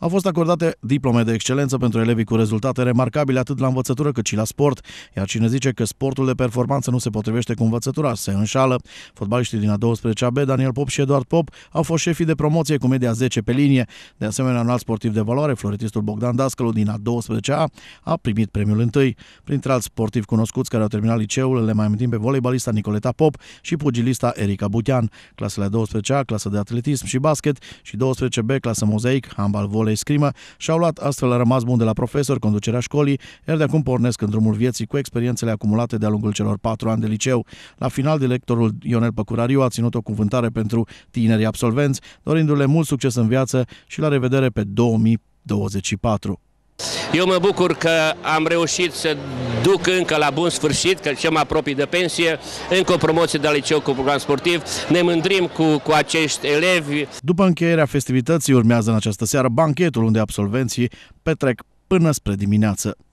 Au fost acordate diplome de excelență pentru elevii cu rezultate remarcabile atât la învățătură cât și la sport, iar cine zice că sportul de performanță nu se potrivește cu învățătura, se înșală. Fotbaliștii din a 12-a B, Daniel Pop și Eduard Pop, au fost șefii de promoție cu media 10 pe linie. De asemenea, un alt sportiv de valoare, floretistul Bogdan Dascălu din a 12-a, a primit premiul întâi. Printre alți sportivi cunoscuți care au terminat liceul, le mai amintim pe voleibalista Nicoleta Pop și pugilista Erika Butean. Clasele 12-a, clasă de atletism și basket și 12B, clasă mozaic, handbal, volei școlei Scrimă și-au luat astfel rămas bun de la profesor conducerea școlii, iar de acum pornesc în drumul vieții cu experiențele acumulate de-a lungul celor patru ani de liceu. La final, directorul Ionel Păcurariu a ținut o cuvântare pentru tinerii absolvenți, dorindu-le mult succes în viață și la revedere pe 2024. Eu mă bucur că am reușit să duc încă la bun sfârșit, că ce mă apropii de pensie, încă o promoție de la liceu cu program sportiv. Ne mândrim cu, cu acești elevi. După încheierea festivității urmează în această seară banchetul unde absolvenții petrec până spre dimineață.